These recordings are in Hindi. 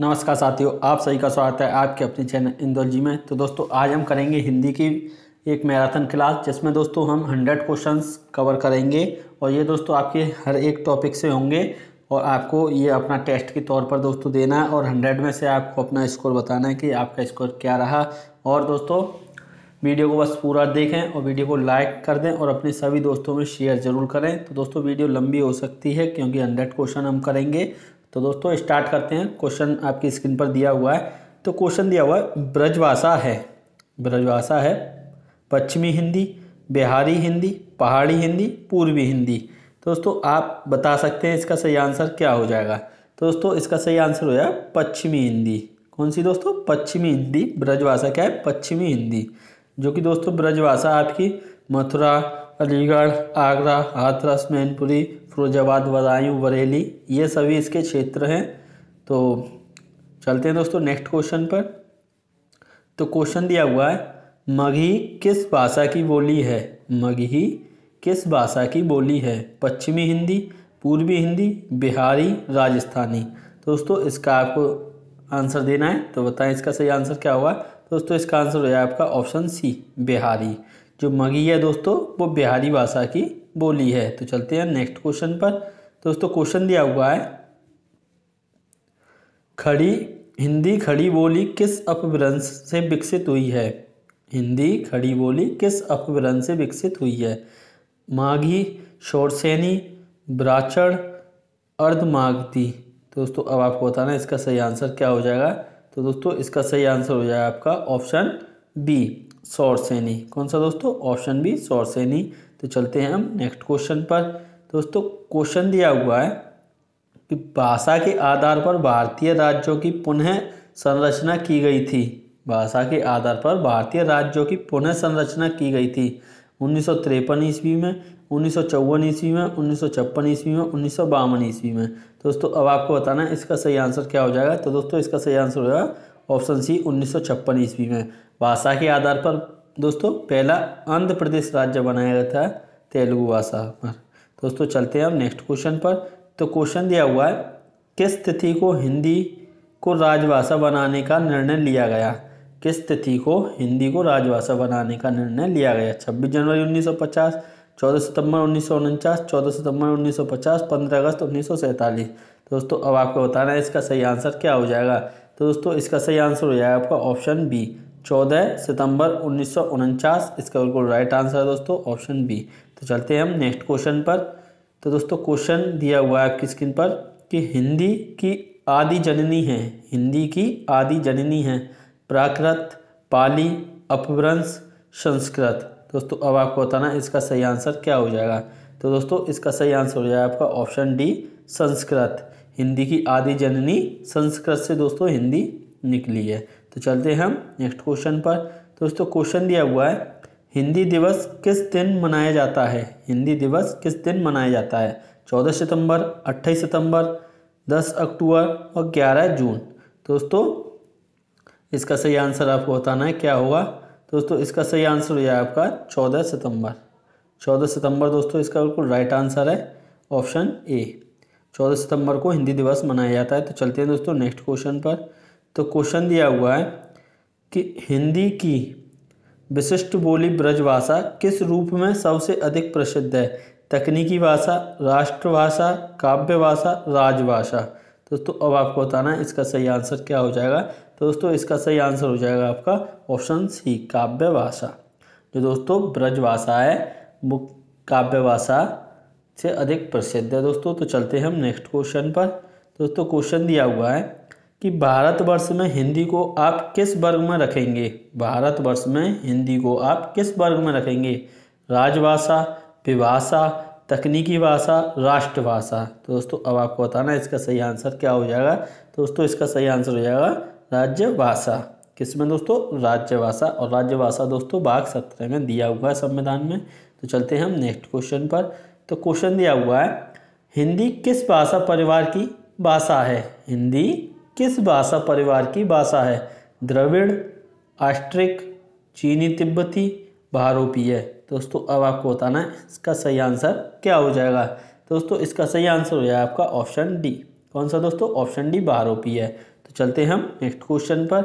नमस्कार साथियों आप सभी का स्वागत है आपके अपने चैनल इंदौर जी में तो दोस्तों आज हम करेंगे हिंदी की एक मैराथन क्लास जिसमें दोस्तों हम हंड्रेड क्वेश्चंस कवर करेंगे और ये दोस्तों आपके हर एक टॉपिक से होंगे और आपको ये अपना टेस्ट के तौर पर दोस्तों देना है और हंड्रेड में से आपको अपना स्कोर बताना है कि आपका स्कोर क्या रहा और दोस्तों वीडियो को बस पूरा देखें और वीडियो को लाइक कर दें और अपने सभी दोस्तों में शेयर ज़रूर करें तो दोस्तों वीडियो लंबी हो सकती है क्योंकि हंड्रेड क्वेश्चन हम करेंगे तो दोस्तों स्टार्ट करते हैं क्वेश्चन आपकी स्क्रीन पर दिया हुआ है तो क्वेश्चन दिया हुआ है ब्रजभाषा है ब्रजभाषा है पश्चिमी हिंदी बिहारी हिंदी पहाड़ी हिंदी पूर्वी हिंदी तो दोस्तों आप बता सकते हैं इसका सही आंसर क्या हो जाएगा तो दोस्तों इसका सही आंसर हो जाएगा पश्चिमी हिंदी कौन सी दोस्तों पश्चिमी हिंदी ब्रजभाषा क्या है पश्चिमी हिंदी जो कि दोस्तों ब्रजभाषा आपकी मथुरा अलीगढ़ आगरा हाथरस मैनपुरी फिरोजाबाद बदायूँ बरेली ये सभी इसके क्षेत्र हैं तो चलते हैं दोस्तों नेक्स्ट क्वेश्चन पर तो क्वेश्चन दिया हुआ है मगही किस भाषा की बोली है मगही किस भाषा की बोली है पश्चिमी हिंदी पूर्वी हिंदी बिहारी राजस्थानी तो दोस्तों इसका आपको आंसर देना है तो बताएं इसका सही आंसर क्या हुआ तो दोस्तों इसका आंसर हो जाए आपका ऑप्शन सी बिहारी जो मगी है दोस्तों वो बिहारी भाषा की बोली है तो चलते हैं नेक्स्ट क्वेश्चन पर दोस्तों क्वेश्चन दिया हुआ है खड़ी हिंदी खड़ी बोली किस अपभ्रंश से विकसित हुई है हिंदी खड़ी बोली किस अपभ्रंश से विकसित हुई है माघी शोरसेनी ब्राचड़ अर्धमाघती तो दोस्तों अब आपको बताना इसका सही आंसर क्या हो जाएगा तो दोस्तों इसका सही आंसर हो जाएगा आपका ऑप्शन बी सौरसेनी कौन सा दोस्तों ऑप्शन बी सौरसेनी तो चलते हैं हम नेक्स्ट क्वेश्चन पर दोस्तों क्वेश्चन दिया हुआ है कि भाषा के आधार पर भारतीय राज्यों की पुनः संरचना की गई थी भाषा के आधार पर भारतीय राज्यों की पुनः संरचना की गई थी उन्नीस ईस्वी में उन्नीस ईस्वी में उन्नीस ईस्वी में उन्नीस ईस्वी में दोस्तों अब आपको बताना है इसका सही आंसर क्या हो जाएगा तो दोस्तों इसका सही आंसर होगा ऑप्शन सी उन्नीस ईस्वी में भाषा के आधार पर दोस्तों पहला आंध्र प्रदेश राज्य बनाया गया था तेलुगु भाषा पर दोस्तों चलते हैं हम नेक्स्ट क्वेश्चन पर तो क्वेश्चन दिया हुआ है किस तिथि को हिंदी को राजभाषा बनाने का निर्णय लिया गया किस तिथि को हिंदी को राजभाषा बनाने का निर्णय लिया गया छब्बीस जनवरी उन्नीस सौ पचास चौदह सितंबर उन्नीस सौ उनचास चौदह सितंबर उन्नीस सौ पचास पंद्रह अगस्त उन्नीस सौ सैंतालीस दोस्तों अब आपको बताना है इसका सही आंसर क्या हो जाएगा तो दोस्तों इसका सही आंसर हो जाएगा आपका ऑप्शन बी चौदह सितंबर उन्नीस इसका बिल्कुल राइट आंसर है दोस्तों ऑप्शन बी तो चलते हैं हम नेक्स्ट क्वेश्चन पर तो दोस्तों क्वेश्चन दिया हुआ है आपकी स्क्रीन पर कि हिंदी की आदि जननी है हिंदी की आदि जननी है प्राकृत पाली अपभ्रंश संस्कृत दोस्तों अब आपको बताना इसका सही आंसर क्या हो जाएगा तो दोस्तों इसका सही आंसर हो जाएगा आपका ऑप्शन डी संस्कृत हिंदी की आदि जननी संस्कृत से दोस्तों हिंदी निकली है तो चलते हैं हम नेक्स्ट क्वेश्चन पर दोस्तों तो क्वेश्चन दिया हुआ है हिंदी दिवस किस दिन मनाया जाता है हिंदी दिवस किस दिन मनाया जाता है चौदह सितंबर अट्ठाईस सितंबर दस अक्टूबर और ग्यारह जून दोस्तों इसका सही आंसर आपको बताना है क्या होगा दोस्तों इसका सही आंसर हो जाए आपका चौदह सितंबर चौदह सितंबर दोस्तों इसका बिल्कुल राइट आंसर है ऑप्शन ए चौदह सितंबर को हिंदी दिवस मनाया जाता है तो चलते हैं दोस्तों नेक्स्ट क्वेश्चन पर तो क्वेश्चन दिया हुआ है कि हिंदी की विशिष्ट बोली ब्रजभाषा किस रूप में सबसे अधिक प्रसिद्ध है तकनीकी भाषा राष्ट्रभाषा काव्य भाषा राजभाषा दोस्तों अब आपको बताना है इसका सही आंसर क्या हो जाएगा तो दोस्तों इसका सही आंसर हो जाएगा आपका ऑप्शन सी काव्य भाषा जो दोस्तों ब्रज भाषा है वो काव्य भाषा से अधिक प्रसिद्ध है दोस्तों तो चलते हैं हम नेक्स्ट क्वेश्चन पर दोस्तों क्वेश्चन दिया हुआ है कि भारतवर्ष में हिंदी को आप किस वर्ग में रखेंगे भारतवर्ष में हिंदी को आप किस वर्ग में रखेंगे राजभाषा विभाषा तकनीकी भाषा राष्ट्रभाषा तो दोस्तों अब आपको बताना है इसका सही आंसर क्या हो जाएगा तो दोस्तों इसका सही आंसर हो जाएगा राज्य भाषा किस में दोस्तों राज्य भाषा और राज्य भाषा दोस्तों भाग सत्रह में दिया हुआ है संविधान में तो चलते हैं हम नेक्स्ट क्वेश्चन पर तो क्वेश्चन दिया हुआ है हिंदी किस भाषा परिवार की भाषा है हिंदी किस भाषा परिवार की भाषा है द्रविड़ आस्ट्रिक चीनी तिब्बती भारोपीय दोस्तों अब आपको बताना है इसका सही आंसर क्या हो जाएगा दोस्तों इसका सही आंसर हो जाएगा आपका ऑप्शन डी कौन सा दोस्तों ऑप्शन डी भारोपीय तो चलते हैं हम नेक्स्ट क्वेश्चन पर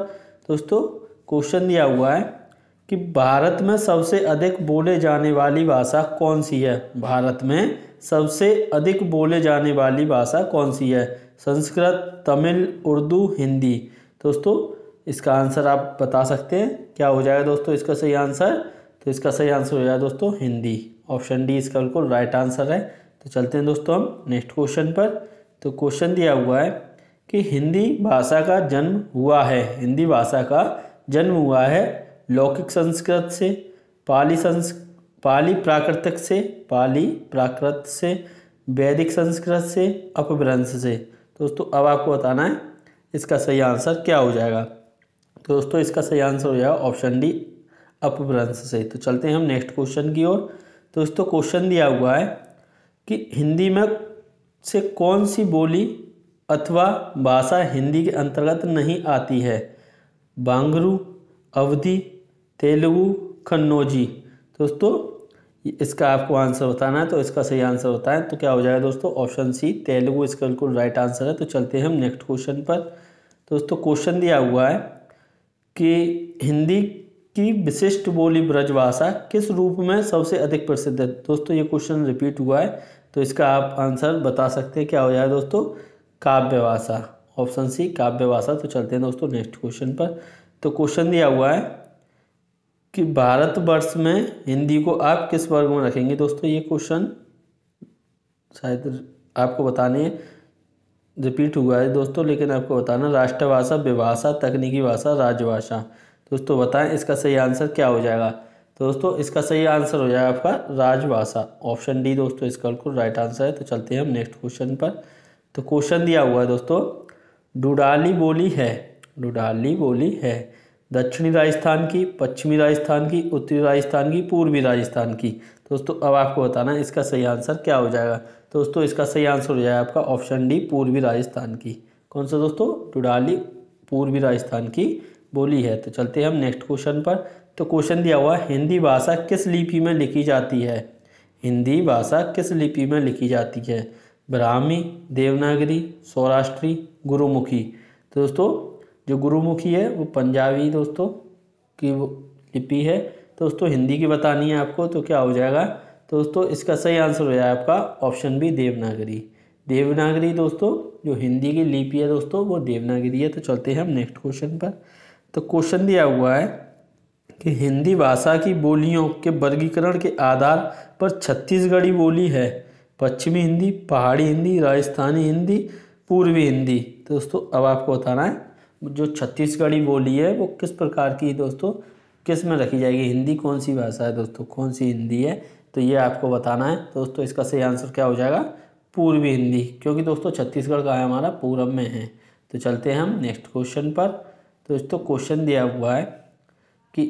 दोस्तों क्वेश्चन दिया हुआ है कि भारत में सबसे अधिक बोले जाने वाली भाषा कौन सी है भारत में सबसे अधिक बोले जाने वाली भाषा कौन सी है संस्कृत तमिल उर्दू हिंदी दोस्तों इसका आंसर आप बता सकते हैं क्या हो जाएगा दोस्तों इसका सही आंसर तो इसका सही आंसर हो जाएगा दोस्तों हिंदी ऑप्शन डी इसका बिल्कुल राइट आंसर है तो चलते हैं दोस्तों हम नेक्स्ट क्वेश्चन पर तो क्वेश्चन दिया हुआ है कि हिंदी भाषा का जन्म हुआ है हिंदी भाषा का जन्म हुआ है लौकिक संस्कृत से पाली संस् पाली प्राकृतिक से पाली प्राकृत से वैदिक संस्कृत से अपभ्रंश से दोस्तों अब आपको बताना है इसका सही आंसर क्या हो जाएगा तो दोस्तों इसका सही आंसर हो जाएगा ऑप्शन डी अपभ्रंश से तो चलते हैं हम नेक्स्ट क्वेश्चन की ओर तो दोस्तों क्वेश्चन दिया हुआ है कि हिंदी में से कौन सी बोली अथवा भाषा हिंदी के अंतर्गत नहीं आती है बांगरू अवधि तेलुगु कन्नौजी तो दोस्तों इसका आपको आंसर बताना है तो इसका सही आंसर होता है तो क्या हो जाएगा दोस्तों ऑप्शन सी तेलुगु इसका बिल्कुल राइट आंसर है तो चलते हैं हम नेक्स्ट क्वेश्चन पर दोस्तों क्वेश्चन दिया हुआ है कि हिंदी की विशिष्ट बोली ब्रजभाषा किस रूप में सबसे अधिक प्रसिद्ध है दोस्तों ये क्वेश्चन रिपीट हुआ है तो इसका आप आंसर बता सकते हैं क्या हो जाए दोस्तों काव्य भाषा ऑप्शन सी काव्य भाषा तो चलते हैं दोस्तों नेक्स्ट क्वेश्चन पर तो क्वेश्चन दिया हुआ है कि भारतवर्ष में हिंदी को आप किस वर्ग में रखेंगे दोस्तों ये क्वेश्चन शायद आपको बताने रिपीट हुआ है दोस्तों लेकिन आपको बताना राष्ट्रभाषा विभाषा तकनीकी भाषा राजभाषा दोस्तों बताएं इसका सही आंसर क्या हो जाएगा दोस्तों इसका सही आंसर हो जाएगा आपका राजभाषा ऑप्शन डी दोस्तों इसका बिल्कुल राइट आंसर है तो चलते हैं हम नेक्स्ट क्वेश्चन पर तो क्वेश्चन दिया हुआ है दोस्तों डुडाली बोली है डुडाली बोली है दक्षिणी राजस्थान की पश्चिमी राजस्थान की उत्तरी राजस्थान की पूर्वी राजस्थान की तो दोस्तों अब आपको बताना इसका सही आंसर क्या हो जाएगा तो दोस्तों इसका सही आंसर हो जाएगा आपका ऑप्शन डी पूर्वी राजस्थान की कौन सा दोस्तों टुडाली पूर्वी राजस्थान की बोली है तो चलते हैं हम नेक्स्ट क्वेश्चन पर तो क्वेश्चन दिया हुआ हिंदी भाषा किस लिपि में लिखी जाती है हिंदी भाषा किस लिपि में लिखी जाती है ब्राह्मी देवनागरी सौराष्ट्री गुरुमुखी तो दोस्तों जो गुरुमुखी है वो पंजाबी दोस्तों की वो लिपि है तो दोस्तों हिंदी की बतानी है आपको तो क्या हो जाएगा तो दोस्तों इसका सही आंसर हो जाएगा आपका ऑप्शन बी देवनागरी देवनागरी दोस्तों जो हिंदी की लिपि है दोस्तों वो देवनागरी है तो चलते हैं हम नेक्स्ट क्वेश्चन पर तो क्वेश्चन दिया हुआ है कि हिंदी भाषा की बोलियों के वर्गीकरण के आधार पर छत्तीसगढ़ी बोली है पश्चिमी हिंदी पहाड़ी हिंदी राजस्थानी हिंदी पूर्वी हिंदी तो दोस्तों अब आपको बताना है जो छत्तीसगढ़ी बोली है वो किस प्रकार की दोस्तों किस में रखी जाएगी हिंदी कौन सी भाषा है दोस्तों कौन सी हिंदी है तो ये आपको बताना है दोस्तों इसका सही आंसर क्या हो जाएगा पूर्वी हिंदी क्योंकि दोस्तों छत्तीसगढ़ का है हमारा पूरब में है तो चलते हैं हम नेक्स्ट क्वेश्चन पर तो दोस्तों क्वेश्चन दिया हुआ है कि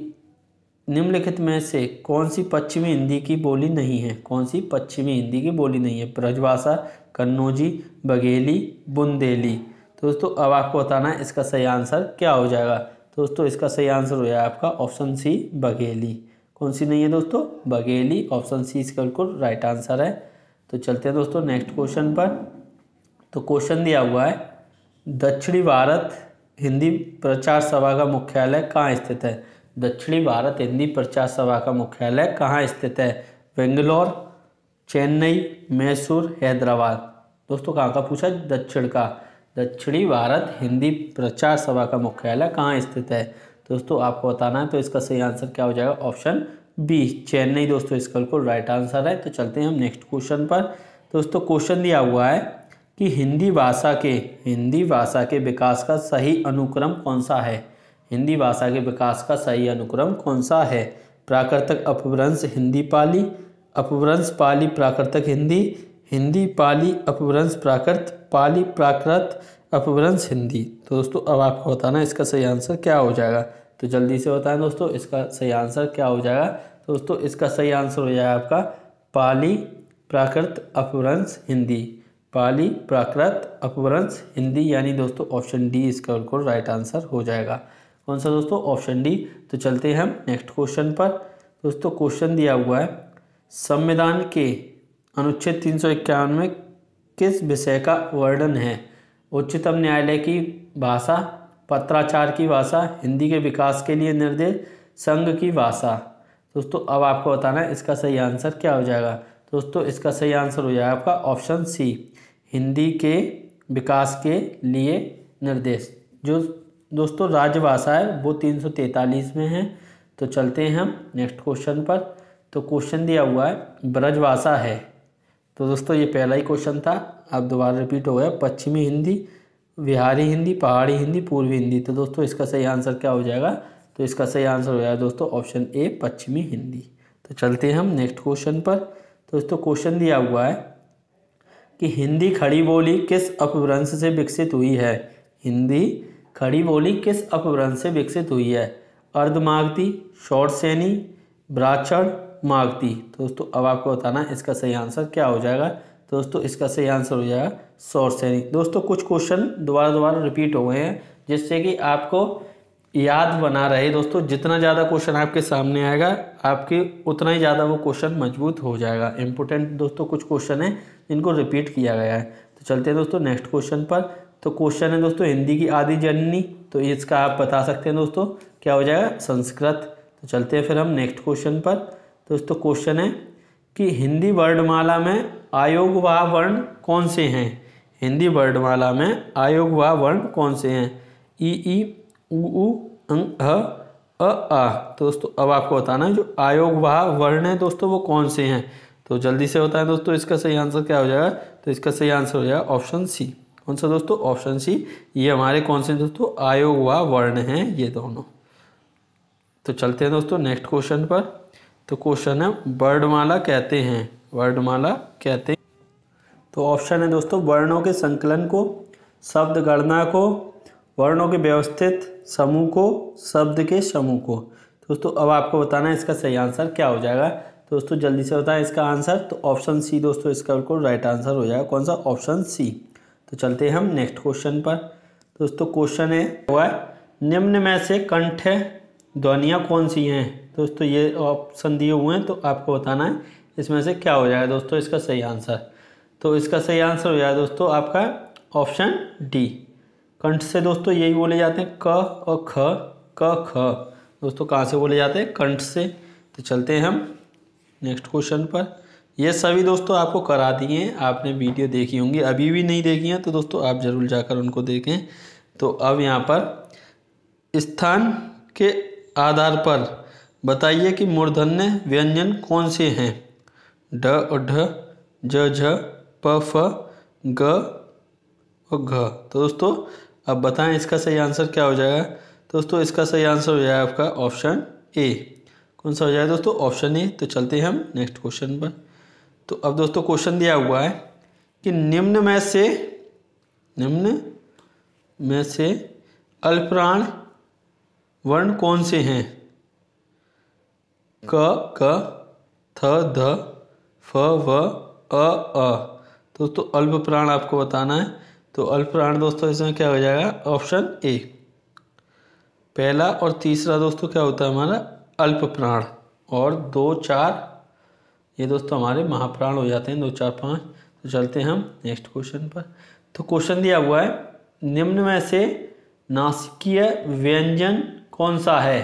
निम्नलिखित में से कौन सी पश्चिमी हिंदी की बोली नहीं है कौन सी पश्चिमी हिंदी की बोली नहीं है ब्रजभाषा कन्नौजी बघेली बुंदेली दोस्तों अब आपको बताना है इसका सही आंसर क्या हो जाएगा दोस्तों इसका सही आंसर हो जाएगा आपका ऑप्शन सी बघेली कौन सी नहीं है दोस्तों बघेली ऑप्शन सी इसका बिल्कुल राइट आंसर है तो चलते हैं दोस्तों नेक्स्ट क्वेश्चन पर तो क्वेश्चन दिया हुआ है दक्षिणी भारत हिंदी प्रचार सभा का मुख्यालय कहाँ स्थित है दक्षिणी भारत हिंदी प्रचार सभा का मुख्यालय कहाँ स्थित है बेंगलोर चेन्नई मैसूर हैदराबाद दोस्तों कहाँ का पूछा दक्षिण का दक्षिणी भारत हिंदी प्रचार सभा का मुख्यालय कहाँ स्थित है दोस्तों आपको बताना है तो इसका सही आंसर क्या हो जाएगा ऑप्शन बी चेन्नई दोस्तों इसका बिल्कुल राइट आंसर है तो चलते हैं हम नेक्स्ट क्वेश्चन पर दोस्तों क्वेश्चन दिया हुआ है कि हिंदी भाषा के हिंदी भाषा के विकास का सही अनुक्रम कौन सा है हिंदी भाषा के विकास का सही अनुक्रम कौन सा है प्राकृतिक अपभ्रंश हिंदी पाली अपभ्रंश पाली प्राकृतिक हिंदी हिंदी पाली अपभ्रंश प्राकृत पाली प्राकृत अपभ्रंश हिंदी तो दोस्तों अब आपको बताना इसका सही आंसर क्या हो जाएगा तो जल्दी से बताएं दोस्तों इसका सही आंसर क्या हो जाएगा तो दोस्तों इसका सही आंसर हो जाएगा आपका पाली प्राकृत अपभ्रंश हिंदी पाली प्राकृत अपभ्रंश हिंदी यानी दोस्तों ऑप्शन डी इसका बिल्कुल राइट आंसर हो जाएगा कौन सा दोस्तों ऑप्शन डी तो चलते हैं हम नेक्स्ट क्वेश्चन पर दोस्तों क्वेश्चन दिया हुआ है संविधान के अनुच्छेद तीन सौ इक्यावन में किस विषय का वर्णन है उच्चतम न्यायालय की भाषा पत्राचार की भाषा हिंदी के विकास के लिए निर्देश संघ की भाषा दोस्तों अब आपको बताना है इसका सही आंसर क्या हो जाएगा दोस्तों इसका सही आंसर हो जाएगा आपका ऑप्शन सी हिंदी के विकास के लिए निर्देश जो दोस्तों राजभाषा है वो तीन सौ तैंतालीस में है तो चलते हैं हम नेक्स्ट क्वेश्चन पर तो क्वेश्चन दिया हुआ है ब्रजभाषा है तो दोस्तों ये पहला ही क्वेश्चन था अब दोबारा रिपीट हो गया पश्चिमी हिंदी बिहारी हिंदी पहाड़ी हिंदी पूर्वी हिंदी तो दोस्तों इसका सही आंसर क्या हो जाएगा तो इसका सही आंसर हो जाएगा दोस्तों ऑप्शन ए पश्चिमी हिंदी तो चलते हैं हम नेक्स्ट क्वेश्चन पर तो दोस्तों क्वेश्चन दिया हुआ है कि हिंदी खड़ी बोली किस अपभ्रंश से विकसित हुई है हिंदी खड़ी बोली किस अपभ्रंश से विकसित हुई है अर्धमागती शॉर्ट सैनी ब्राचड़ मागती दोस्तों अब आपको बताना इसका सही आंसर क्या हो जाएगा दोस्तों इसका सही आंसर हो जाएगा शोर सैनिक दोस्तों कुछ क्वेश्चन दोबारा दोबारा रिपीट हो गए हैं जिससे कि आपको याद बना रहे दोस्तों जितना ज़्यादा क्वेश्चन आपके सामने आएगा आपके उतना ही ज़्यादा वो क्वेश्चन मजबूत हो जाएगा इम्पोर्टेंट दोस्तों कुछ क्वेश्चन हैं जिनको रिपीट किया गया है तो चलते हैं दोस्तों नेक्स्ट क्वेश्चन पर तो क्वेश्चन है दोस्तों हिंदी की आदि जननी तो इसका आप बता सकते हैं दोस्तों क्या हो जाएगा संस्कृत तो चलते हैं फिर हम नेक्स्ट क्वेश्चन पर दोस्तों क्वेश्चन है कि हिंदी वर्णमाला में आयोग व वर्ण कौन से हैं हिंदी वर्णमाला में आयोग व वर्ण कौन से हैं ई ई उ ऊ अंग ह अ आ तो दोस्तों अब आपको बताना है जो आयोग व वर्ण है दोस्तों वो कौन से हैं तो जल्दी से होता है दोस्तों इसका सही आंसर क्या हो जाएगा तो इसका सही आंसर हो जाएगा ऑप्शन सी कौन सा दोस्तों ऑप्शन सी ये हमारे कौन से दोस्तों आयोग व वर्ण हैं ये दोनों तो चलते हैं दोस्तों नेक्स्ट क्वेश्चन पर तो क्वेश्चन है वर्णमाला कहते हैं वर्णमाला कहते हैं तो ऑप्शन है दोस्तों वर्णों के संकलन को शब्द गणना को वर्णों के व्यवस्थित समूह को शब्द के समूह को दोस्तों अब आपको बताना है इसका सही आंसर क्या हो जाएगा दोस्तों जल्दी से बताएं इसका आंसर तो ऑप्शन सी दोस्तों इसका बिल्कुल राइट आंसर हो जाएगा कौन सा ऑप्शन सी तो चलते हैं हम नेक्स्ट क्वेश्चन पर दोस्तों क्वेश्चन है हुआ है निम्न में से कंठ ध्वनियाँ कौन सी हैं दोस्तों ये ऑप्शन दिए हुए हैं तो आपको बताना है इसमें से क्या हो जाएगा दोस्तों इसका सही आंसर तो इसका सही आंसर हो जाएगा दोस्तों आपका ऑप्शन डी कंठ से दोस्तों यही बोले जाते हैं क और ख क ख दोस्तों कहाँ से बोले जाते हैं कंठ से तो चलते हैं हम नेक्स्ट क्वेश्चन पर ये सभी दोस्तों आपको करा दिए हैं आपने वीडियो देखी होंगी अभी भी नहीं देखी हैं तो दोस्तों आप ज़रूर जाकर उनको देखें तो अब यहाँ पर स्थान के आधार पर बताइए कि मूर्धन्य व्यंजन कौन से हैं ड ढ ज झ प फ ग घ तो दोस्तों अब बताएं इसका सही आंसर क्या हो जाएगा दोस्तों इसका सही आंसर हो जाएगा आपका ऑप्शन ए कौन सा हो जाएगा दोस्तों ऑप्शन ए तो चलते हैं हम नेक्स्ट क्वेश्चन पर तो अब दोस्तों क्वेश्चन दिया हुआ है कि निम्न में से निम्न में से अल्पप्राण वर्ण कौन से हैं क क थ ध फ व अ अ दोस्तों तो अल्प प्राण आपको बताना है तो अल्प प्राण दोस्तों इसमें क्या हो जाएगा ऑप्शन ए पहला और तीसरा दोस्तों क्या होता है हमारा अल्प प्राण और दो चार ये दोस्तों हमारे महाप्राण हो जाते हैं दो चार पाँच तो चलते हैं हम नेक्स्ट क्वेश्चन पर तो क्वेश्चन दिया हुआ है निम्न में से नासिकीय व्यंजन कौन सा है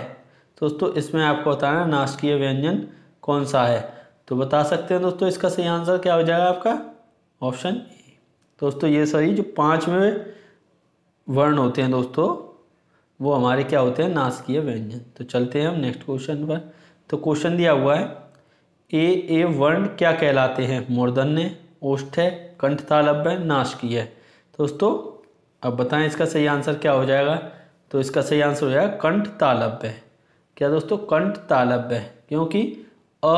तो दोस्तों इसमें आपको बताना नाशकीय व्यंजन कौन सा है तो बता सकते हैं दोस्तों इसका सही आंसर क्या हो जाएगा आपका ऑप्शन ए दोस्तों ये सही जो पाँचवें वर्ण होते हैं दोस्तों वो हमारे क्या होते हैं नाशकीय व्यंजन तो चलते हैं हम नेक्स्ट क्वेश्चन पर तो क्वेश्चन दिया हुआ है ए ए वर्ण क्या कहलाते हैं मूर्धन्य ओष्ठ है कंठ तालब है नाशकीय है तो दोस्तों अब बताएं इसका सही आंसर क्या हो जाएगा तो इसका सही आंसर हो जाएगा कंठ तालब्य क्या दोस्तों कंठ तालब्य है क्योंकि अ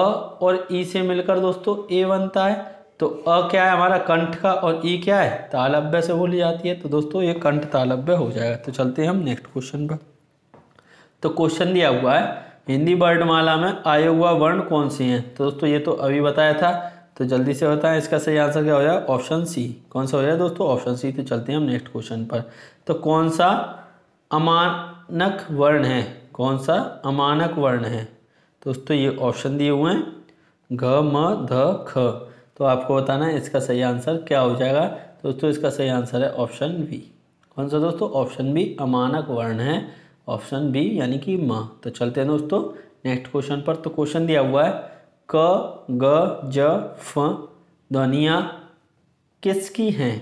और ई से मिलकर दोस्तों ए बनता है तो अ क्या है हमारा कंठ का और ई क्या है तालब्य से बोली जाती है तो दोस्तों ये कंठ तालब्य हो जाएगा तो चलते हैं हम नेक्स्ट क्वेश्चन पर तो क्वेश्चन दिया हुआ है हिंदी वर्णमाला में आए हुआ वर्ण कौन सी हैं तो दोस्तों ये तो अभी बताया था तो जल्दी से बताएं इसका सही आंसर क्या हो जाएगा ऑप्शन सी कौन सा हो जाएगा दोस्तों ऑप्शन सी तो चलते हैं हम नेक्स्ट क्वेश्चन पर तो कौन सा अमानक वर्ण है कौन सा अमानक वर्ण है तो दोस्तों ये ऑप्शन दिए हुए हैं घ म ध ख तो आपको बताना है इसका सही आंसर क्या हो जाएगा तो दोस्तों इसका सही आंसर है ऑप्शन बी कौन सा दोस्तों ऑप्शन बी अमानक वर्ण है ऑप्शन बी यानी कि म तो चलते हैं दोस्तों नेक्स्ट क्वेश्चन पर तो क्वेश्चन दिया हुआ है क ग ज फ ध्वनिया किसकी हैं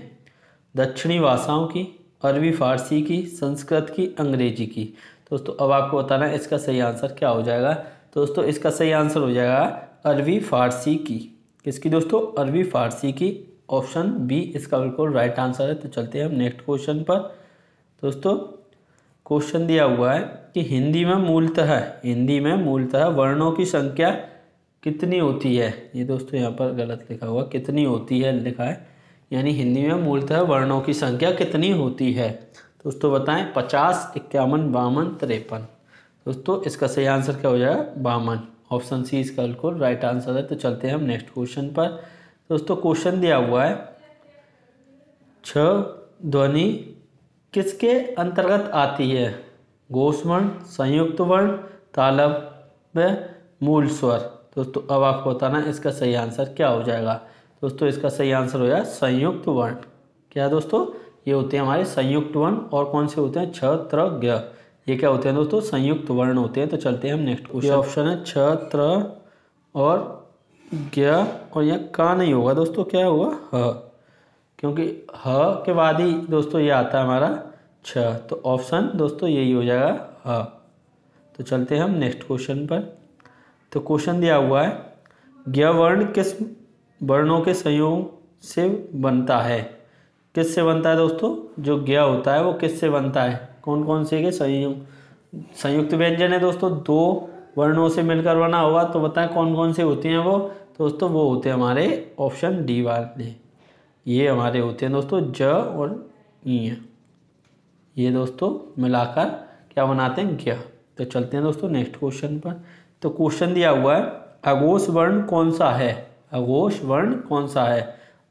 दक्षिणी भाषाओं की अरबी फारसी की संस्कृत की अंग्रेजी की दोस्तों अब आपको बताना है इसका सही आंसर क्या हो जाएगा तो दोस्तों इसका सही आंसर हो जाएगा अरबी फारसी की किसकी दोस्तों अरबी फारसी की ऑप्शन बी इसका बिल्कुल राइट आंसर है तो चलते हैं हम नेक्स्ट क्वेश्चन पर दोस्तों क्वेश्चन दिया हुआ है कि हिंदी में मूलतः हिंदी में मूलतः वर्णों की संख्या कितनी होती है ये दोस्तों यहाँ पर गलत लिखा हुआ कितनी होती है लिखा है यानी हिंदी में मूलतः वर्णों की संख्या कितनी होती है दोस्तों बताएं पचास इक्यावन बावन तिरपन दोस्तों इसका सही आंसर क्या हो जाएगा बावन ऑप्शन सी इसका बिल्कुल राइट आंसर है तो चलते हैं हम नेक्स्ट क्वेश्चन पर दोस्तों क्वेश्चन दिया हुआ है छ ध्वनि किसके अंतर्गत आती है गोस्वर्ण संयुक्त वर्ण तालब व मूल स्वर दोस्तों अब आपको बताना इसका सही आंसर क्या हो जाएगा दोस्तों इसका सही आंसर हो जाएगा संयुक्त वर्ण क्या दोस्तों ये होते हैं हमारे संयुक्त वर्ण और कौन से होते हैं ग्य ये क्या होते हैं दोस्तों संयुक्त वर्ण होते हैं तो चलते हैं हम नेक्स्ट क्वेश्चन ऑप्शन है त्र और ग्य और यह का नहीं होगा दोस्तों क्या होगा ह क्योंकि ह के बाद ही दोस्तों ये आता है हमारा छ तो ऑप्शन दोस्तों यही हो जाएगा ह तो चलते हैं हम नेक्स्ट क्वेश्चन पर तो क्वेश्चन दिया हुआ है ग्य वर्ण किस वर्णों के संयोग से बनता है किससे बनता है दोस्तों जो ज्ञ होता है वो किससे बनता है कौन कौन से के संयुक्त संयुक्त व्यंजन है दोस्तों दो वर्णों से मिलकर बना होगा तो बताएं कौन कौन से होते हैं वो तो दोस्तों वो होते हैं हमारे ऑप्शन डी वाले ये हमारे होते हैं दोस्तों ज और ई ये दोस्तों मिलाकर क्या बनाते हैं ज्ञ तो चलते हैं दोस्तों नेक्स्ट क्वेश्चन पर तो क्वेश्चन दिया हुआ है अगोश वर्ण कौन सा है अगोश वर्ण कौन सा है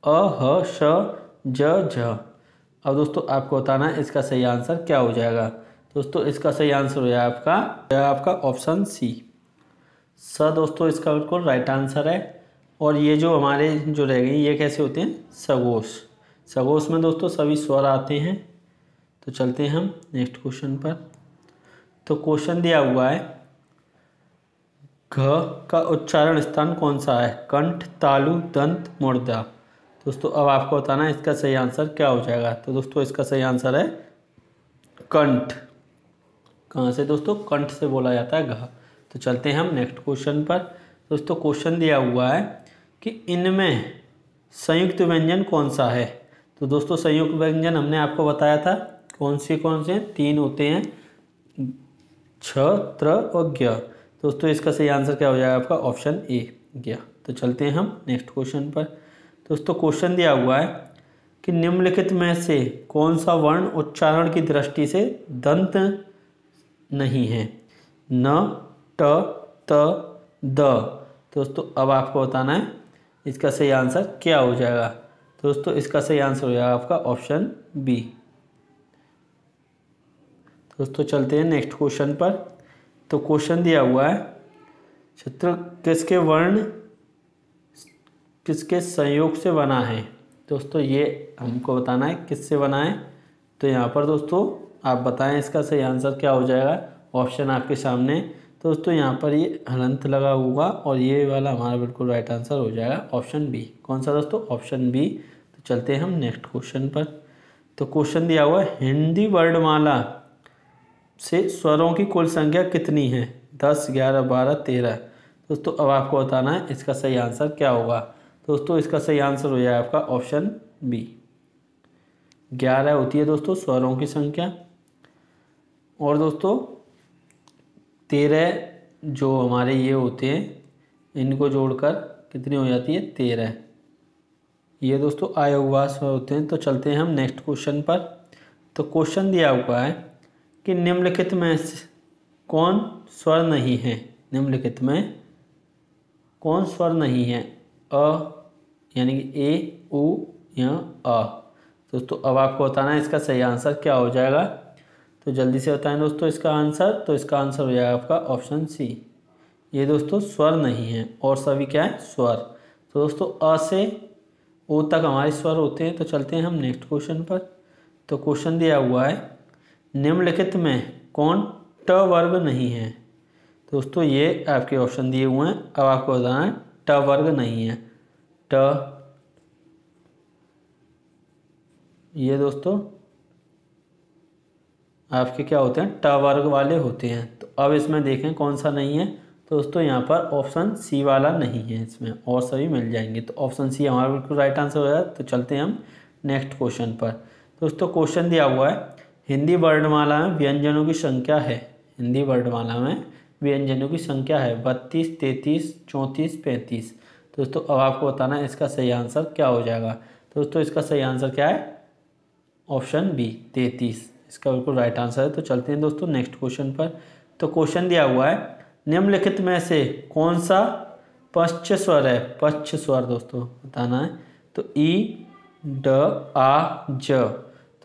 अ ह श ज झ अब दोस्तों आपको बताना है इसका सही आंसर क्या हो जाएगा दोस्तों इसका सही आंसर हो जाएगा आपका यह आपका ऑप्शन सी स दोस्तों इसका बिल्कुल राइट आंसर है और ये जो हमारे जो रह गए ये कैसे होते हैं सगोश सगोश में दोस्तों सभी स्वर आते हैं तो चलते हैं हम नेक्स्ट क्वेश्चन पर तो क्वेश्चन दिया हुआ है घ का उच्चारण स्थान कौन सा है कंठ तालु दंत मुर्दा दोस्तों अब आपको बताना है इसका सही आंसर क्या हो जाएगा तो दोस्तों इसका सही आंसर है कंठ कहाँ से दोस्तों कंठ से बोला जाता है घा तो चलते हैं हम नेक्स्ट क्वेश्चन पर दोस्तों क्वेश्चन दिया हुआ है कि इनमें संयुक्त व्यंजन कौन सा है तो दोस्तों संयुक्त व्यंजन हमने आपको बताया था कौन से कौन से तीन होते हैं छ त्र और ग्य दोस्तों इसका सही आंसर क्या हो जाएगा आपका ऑप्शन ए ग्य तो चलते हैं हम नेक्स्ट क्वेश्चन पर दोस्तों क्वेश्चन दिया हुआ है कि निम्नलिखित में से कौन सा वर्ण उच्चारण की दृष्टि से दंत नहीं है न ट त द तो दोस्तों अब आपको बताना है इसका सही आंसर क्या हो जाएगा तो दोस्तों इसका सही आंसर हो जाएगा आपका ऑप्शन बी दोस्तों चलते हैं नेक्स्ट क्वेश्चन पर तो क्वेश्चन दिया हुआ है चित्र किसके वर्ण किसके संयोग से बना है दोस्तों ये हमको बताना है किससे बना है तो यहाँ पर दोस्तों आप बताएं इसका सही आंसर क्या हो जाएगा ऑप्शन आपके सामने तो दोस्तों यहाँ पर ये हलंत लगा होगा और ये वाला हमारा बिल्कुल राइट आंसर हो जाएगा ऑप्शन बी कौन सा दोस्तों ऑप्शन बी तो चलते हैं हम नेक्स्ट क्वेश्चन पर तो क्वेश्चन दिया हुआ है हिंदी वर्णमाला से स्वरों की कुल संख्या कितनी है दस ग्यारह बारह तेरह दोस्तों अब आपको बताना है इसका सही आंसर क्या होगा दोस्तों इसका सही आंसर हो जाए आपका ऑप्शन बी ग्यारह होती है दोस्तों स्वरों की संख्या और दोस्तों तेरह जो हमारे ये होते हैं इनको जोड़कर कितनी हो जाती है तेरह ये दोस्तों आयोगवास होते हैं तो चलते हैं हम नेक्स्ट क्वेश्चन पर तो क्वेश्चन दिया हुआ है कि निम्नलिखित में कौन स्वर नहीं है निम्नलिखित में कौन स्वर नहीं है अ यानी कि ए उ या अ दोस्तों अब आपको बताना है इसका सही आंसर क्या हो जाएगा तो जल्दी से बताएं दोस्तों इसका आंसर तो इसका आंसर हो जाएगा आपका ऑप्शन सी ये दोस्तों स्वर नहीं है और सभी क्या है स्वर तो दोस्तों अ से ओ तक हमारे स्वर होते हैं तो चलते हैं हम नेक्स्ट क्वेश्चन पर तो क्वेश्चन दिया हुआ है निम्नलिखित में कौन ट वर्ग नहीं है दोस्तों ये आपके ऑप्शन दिए हुए हैं अब आपको बताना है ट वर्ग नहीं है ट ये दोस्तों आपके क्या होते हैं ट वर्ग वाले होते हैं तो अब इसमें देखें कौन सा नहीं है तो दोस्तों यहाँ पर ऑप्शन सी वाला नहीं है इसमें और सभी मिल जाएंगे तो ऑप्शन सी हमारा बिल्कुल राइट आंसर हो जाए तो चलते हैं हम नेक्स्ट क्वेश्चन पर तो दोस्तों क्वेश्चन दिया हुआ है हिंदी वर्णमाला में व्यंजनों की संख्या है हिंदी वर्णमाला में व्यंजनों की संख्या है बत्तीस तैंतीस चौंतीस पैंतीस तो दोस्तों अब आपको बताना है इसका सही आंसर क्या हो जाएगा तो दोस्तों इसका सही आंसर क्या है ऑप्शन बी तैतीस इसका बिल्कुल राइट आंसर है तो चलते हैं दोस्तों नेक्स्ट क्वेश्चन पर तो क्वेश्चन दिया हुआ है निम्नलिखित में से कौन सा पश्च स्वर है पश्च स्वर दोस्तों बताना है तो ई ड आ ज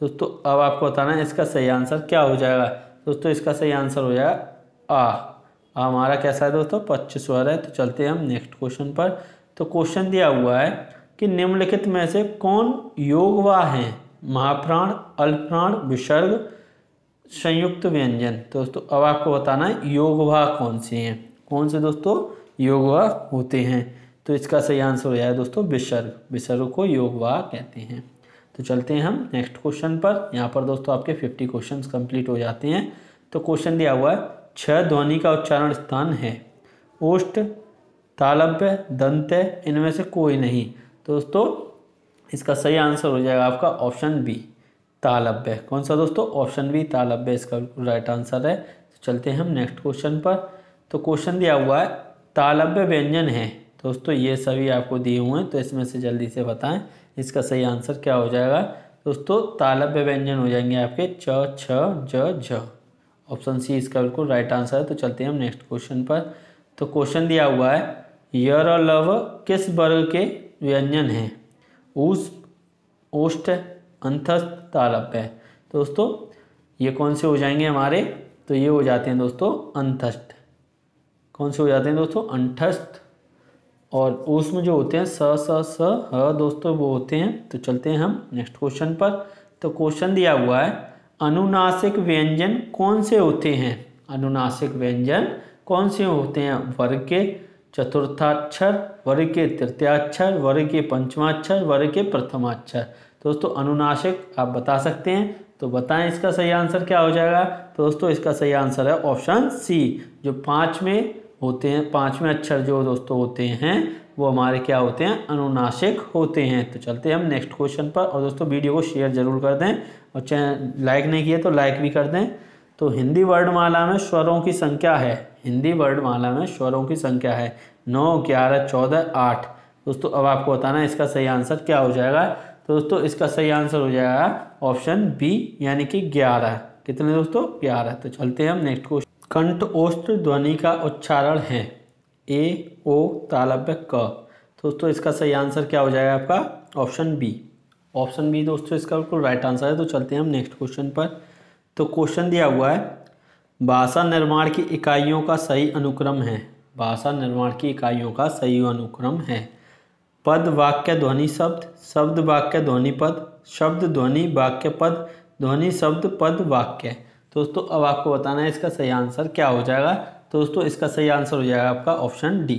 दोस्तों अब आपको बताना है इसका सही आंसर क्या हो जाएगा दोस्तों इसका सही आंसर हो जाएगा आ हमारा कैसा है दोस्तों पच्चीस स्वर है तो चलते हैं हम नेक्स्ट क्वेश्चन पर तो क्वेश्चन दिया हुआ है कि निम्नलिखित में से कौन योगवा हैं महाप्राण अल्पप्राण विसर्ग संयुक्त व्यंजन दोस्तों अब आपको बताना है योगवा कौन से हैं कौन से दोस्तों योगवा होते हैं तो इसका सही आंसर हो जाए दोस्तों विसर्ग विसर्ग को योगवा कहते हैं तो चलते हैं हम नेक्स्ट क्वेश्चन पर यहाँ पर दोस्तों आपके फिफ्टी क्वेश्चन कंप्लीट हो जाते हैं तो क्वेश्चन दिया हुआ है छह ध्वनि का उच्चारण स्थान है ओष्ट तालब्य दंत इनमें से कोई नहीं तो दोस्तों इसका सही आंसर हो जाएगा आपका ऑप्शन बी तालब्य कौन सा दोस्तों ऑप्शन बी तालब्य इसका बिल्कुल राइट आंसर है तो चलते हैं हम नेक्स्ट क्वेश्चन पर तो क्वेश्चन दिया हुआ है तालब्य व्यंजन है तो दोस्तों ये सभी आपको दिए हुए हैं तो इसमें से जल्दी से बताएं इसका सही आंसर क्या हो जाएगा दोस्तों तालब्य व्यंजन हो जाएंगे आपके च छ ज झ ऑप्शन सी इसका बिल्कुल राइट आंसर है तो चलते हैं हम नेक्स्ट क्वेश्चन पर तो क्वेश्चन दिया हुआ है लव किस वर्ग के व्यंजन हैं ऊस ओष्ट अंथस्थ तालप है तो दोस्तों ये कौन से हो जाएंगे हमारे तो ये हो जाते हैं दोस्तों अंतस्ट कौन से हो जाते हैं दोस्तों अंठस्थ और ऊष्म जो होते हैं स स स ह दोस्तों वो होते हैं तो चलते हैं हम नेक्स्ट क्वेश्चन पर तो क्वेश्चन दिया हुआ है अनुनासिक व्यंजन कौन से होते हैं अनुनासिक व्यंजन कौन से होते हैं वर्ग के चतुर्थाक्षर वर्ग के तृतीयाक्षर वर्ग के पंचमाक्षर वर्ग के प्रथमाक्षर दोस्तों अनुनासिक आप बता सकते हैं तो बताएं इसका सही आंसर क्या हो जाएगा तो दोस्तों इसका सही आंसर है ऑप्शन सी जो पाँच में होते हैं पाँचवें अक्षर जो दोस्तों होते हैं वो हमारे क्या होते हैं अनुनासिक होते हैं तो चलते हैं हम नेक्स्ट क्वेश्चन पर और दोस्तों वीडियो को शेयर जरूर कर दें और चैनल लाइक नहीं किया तो लाइक भी कर दें तो हिंदी वर्णमाला में स्वरों की संख्या है हिंदी वर्णमाला में स्वरों की संख्या है नौ ग्यारह चौदह आठ दोस्तों अब आपको बताना है इसका सही आंसर क्या हो जाएगा तो दोस्तों इसका सही आंसर हो जाएगा ऑप्शन बी यानी कि ग्यारह कितने दोस्तों ग्यारह तो चलते हैं हम नेक्स्ट क्वेश्चन कंठ ओष्ट ध्वनि का उच्चारण है ए ओ तालब्य क तो दोस्तों इसका सही आंसर क्या हो जाएगा आपका ऑप्शन बी ऑप्शन बी दोस्तों इसका बिल्कुल राइट आंसर है तो चलते हैं हम नेक्स्ट क्वेश्चन पर तो क्वेश्चन दिया हुआ है भाषा निर्माण की इकाइयों का सही अनुक्रम है भाषा निर्माण की इकाइयों का सही अनुक्रम है पद वाक्य ध्वनि शब्द शब्द वाक्य ध्वनि पद शब्द ध्वनि वाक्य पद ध्वनि शब्द पद वाक्य दोस्तों अब आपको बताना है इसका सही आंसर क्या हो जाएगा तो दोस्तों इसका सही आंसर हो जाएगा आपका ऑप्शन डी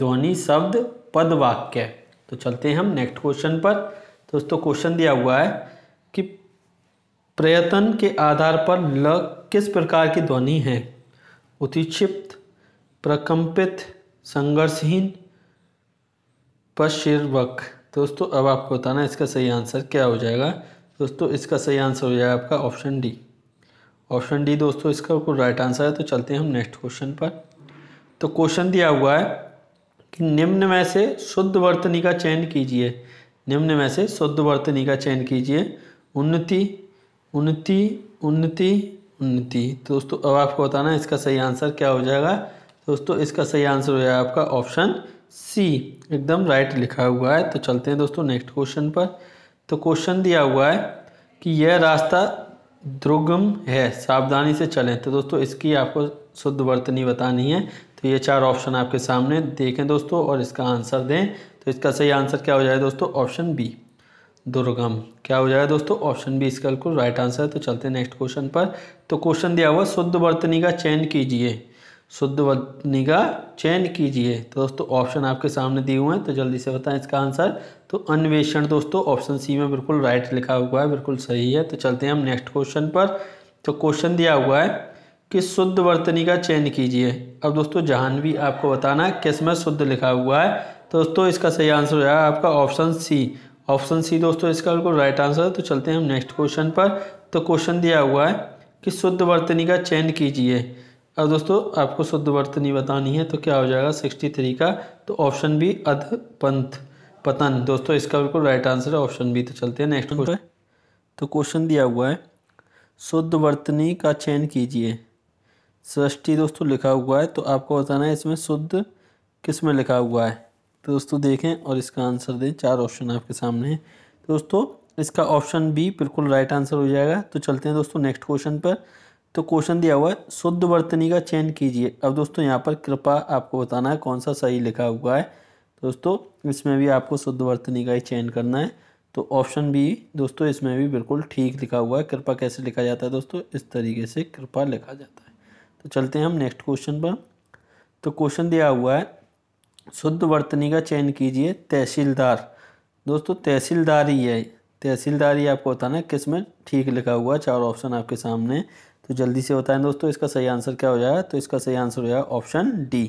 ध्वनि शब्द पद वाक्य तो चलते हैं हम नेक्स्ट क्वेश्चन पर दोस्तों क्वेश्चन दिया हुआ है कि प्रयत्न के आधार पर ल किस प्रकार की ध्वनि है उतिक्षिप्त प्रकम्पित संघर्षहीन पश्चिर्वक दोस्तों अब आपको बताना इसका सही आंसर क्या हो जाएगा दोस्तों इसका सही आंसर हो जाएगा आपका ऑप्शन डी ऑप्शन डी दोस्तों इसका बिल्कुल राइट आंसर है तो चलते हैं हम नेक्स्ट क्वेश्चन पर तो क्वेश्चन दिया हुआ है कि निम्न में से शुद्ध वर्तनी का चयन कीजिए निम्न में से शुद्ध वर्तनी का चयन कीजिए उन्नति उन्नति उन्नति उन्नति तो दोस्तों अब आपको बताना है इसका सही आंसर क्या हो जाएगा दोस्तों इसका सही आंसर हो जाएगा आपका ऑप्शन सी एकदम राइट लिखा हुआ है तो चलते हैं दोस्तों नेक्स्ट क्वेश्चन पर तो क्वेश्चन दिया हुआ है कि यह रास्ता दुर्गम है सावधानी से चलें तो दोस्तों इसकी आपको शुद्ध वर्तनी बतानी है तो ये चार ऑप्शन आपके सामने देखें दोस्तों और इसका आंसर दें तो इसका सही आंसर क्या हो जाए दोस्तों ऑप्शन बी दुर्गम क्या हो जाएगा दोस्तों ऑप्शन बी इसका बिल्कुल राइट आंसर है तो चलते हैं नेक्स्ट क्वेश्चन पर तो क्वेश्चन दिया हुआ शुद्ध वर्तनी का चयन कीजिए शुद्ध वर्तनी का चयन कीजिए तो दोस्तों ऑप्शन आपके सामने दिए हुए हैं तो जल्दी से बताएं इसका आंसर तो अन्वेषण दोस्तों ऑप्शन सी में बिल्कुल राइट लिखा हुआ है बिल्कुल सही है तो चलते हैं हम नेक्स्ट क्वेश्चन पर तो क्वेश्चन दिया हुआ है कि शुद्ध वर्तनी का चयन कीजिए अब दोस्तों जहानवी आपको बताना है किस में शुद्ध लिखा हुआ है तो दोस्तों इसका सही आंसर हो जाएगा आपका ऑप्शन सी ऑप्शन सी दोस्तों इसका बिल्कुल राइट आंसर है तो चलते हैं हम नेक्स्ट क्वेश्चन पर तो क्वेश्चन दिया हुआ है कि शुद्ध वर्तनी का चयन कीजिए अब दोस्तों आपको शुद्ध वर्तनी बतानी है तो क्या हो जाएगा सिक्सटी थ्री का तो ऑप्शन बी अध पंथ पतन दोस्तों इसका बिल्कुल राइट आंसर है ऑप्शन बी तो चलते हैं नेक्स्ट क्वेश्चन तो क्वेश्चन दिया हुआ है शुद्ध वर्तनी का चयन कीजिए सृष्टि दोस्तों लिखा हुआ है तो आपको बताना है इसमें शुद्ध किस में लिखा हुआ है तो दोस्तों देखें और इसका आंसर दें चार ऑप्शन आपके सामने हैं तो दोस्तों इसका ऑप्शन बी बिल्कुल राइट आंसर हो जाएगा तो चलते हैं दोस्तों नेक्स्ट क्वेश्चन पर तो क्वेश्चन दिया हुआ है शुद्ध वर्तनी का चयन कीजिए अब दोस्तों यहाँ पर कृपा आपको बताना है कौन सा सही लिखा हुआ है तो दोस्तों इसमें भी आपको शुद्ध वर्तनी का ही चयन करना है तो ऑप्शन बी दोस्तों इसमें भी बिल्कुल ठीक लिखा हुआ है कृपा कैसे लिखा जाता है दोस्तों इस तरीके से कृपा लिखा जाता है तो चलते हैं हम नेक्स्ट क्वेश्चन पर तो क्वेश्चन दिया हुआ है शुद्ध वर्तनी का चयन कीजिए तहसीलदार दोस्तों तहसीलदार ही है तहसीलदार ही आपको होता ना किस में ठीक लिखा हुआ चार ऑप्शन आपके सामने तो जल्दी से बताएं दोस्तों इसका सही आंसर क्या हो जाएगा तो इसका सही आंसर हो जाएगा ऑप्शन डी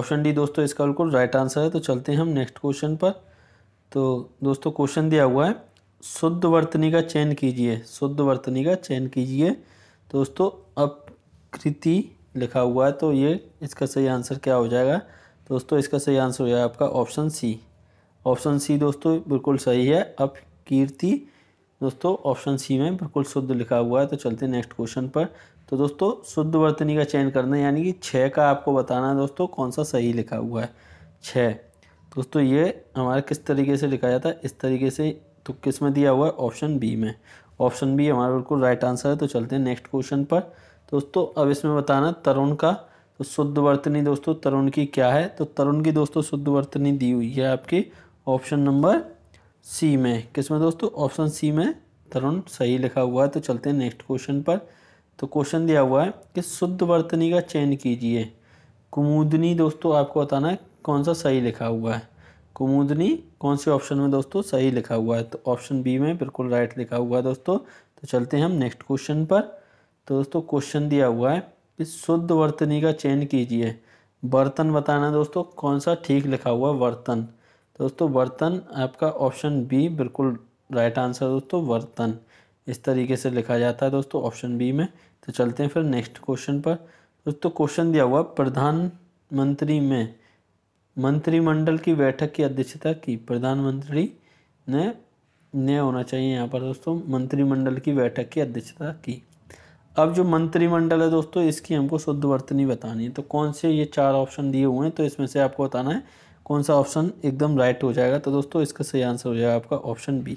ऑप्शन डी दोस्तों इसका बिल्कुल राइट आंसर है तो चलते हैं हम नेक्स्ट क्वेश्चन पर तो दोस्तों क्वेश्चन दिया हुआ है शुद्ध वर्तनी का चयन कीजिए शुद्ध वर्तनी का चयन कीजिए दोस्तों अपकृति लिखा हुआ है तो ये इसका सही आंसर क्या हो जाएगा दोस्तों इसका सही आंसर हो गया आपका ऑप्शन सी ऑप्शन सी दोस्तों बिल्कुल सही है अब कीर्ति दोस्तों ऑप्शन सी में बिल्कुल शुद्ध लिखा हुआ है तो चलते हैं नेक्स्ट क्वेश्चन पर तो दोस्तों शुद्ध वर्तनी का चयन करना है यानी कि छः का आपको बताना है दोस्तों कौन सा सही लिखा हुआ है छः दोस्तों ये हमारा किस तरीके से लिखा जाता है इस तरीके से तो किस में दिया हुआ है ऑप्शन बी में ऑप्शन बी हमारा बिल्कुल राइट आंसर है तो चलते हैं नेक्स्ट क्वेश्चन पर दोस्तों अब इसमें बताना तरुण का तो शुद्ध वर्तनी दोस्तों तरुण की क्या है तो तरुण की दोस्तों शुद्ध वर्तनी दी हुई है आपकी ऑप्शन नंबर सी में किस में दोस्तों ऑप्शन सी में तरुण सही लिखा हुआ है तो चलते हैं नेक्स्ट क्वेश्चन पर तो क्वेश्चन दिया हुआ है कि शुद्ध वर्तनी का चयन कीजिए कुमुदनी दोस्तों आपको बताना है कौन सा सही लिखा हुआ है कुमुदनी कौन से ऑप्शन में दोस्तों सही लिखा हुआ है तो ऑप्शन बी में बिल्कुल राइट लिखा हुआ है दोस्तों तो चलते हैं हम नेक्स्ट क्वेश्चन पर तो दोस्तों क्वेश्चन दिया हुआ है इस शुद्ध वर्तनी का चयन कीजिए बर्तन बताना दोस्तों कौन सा ठीक लिखा हुआ बर्तन तो दोस्तों बर्तन आपका ऑप्शन बी बिल्कुल राइट आंसर दोस्तों बर्तन इस तरीके से लिखा जाता है दोस्तों ऑप्शन बी में तो चलते हैं फिर नेक्स्ट क्वेश्चन पर दोस्तों क्वेश्चन दिया हुआ प्रधानमंत्री में मंत्रिमंडल की बैठक की अध्यक्षता की प्रधानमंत्री ने ने होना चाहिए यहाँ पर दोस्तों मंत्रिमंडल की बैठक की अध्यक्षता की अब जो मंत्रिमंडल है दोस्तों इसकी हमको शुद्ध वर्तनी बतानी है तो कौन से ये चार ऑप्शन दिए हुए हैं तो इसमें से आपको बताना है कौन सा ऑप्शन एकदम राइट हो जाएगा तो दोस्तों इसका सही आंसर हो जाएगा आपका ऑप्शन बी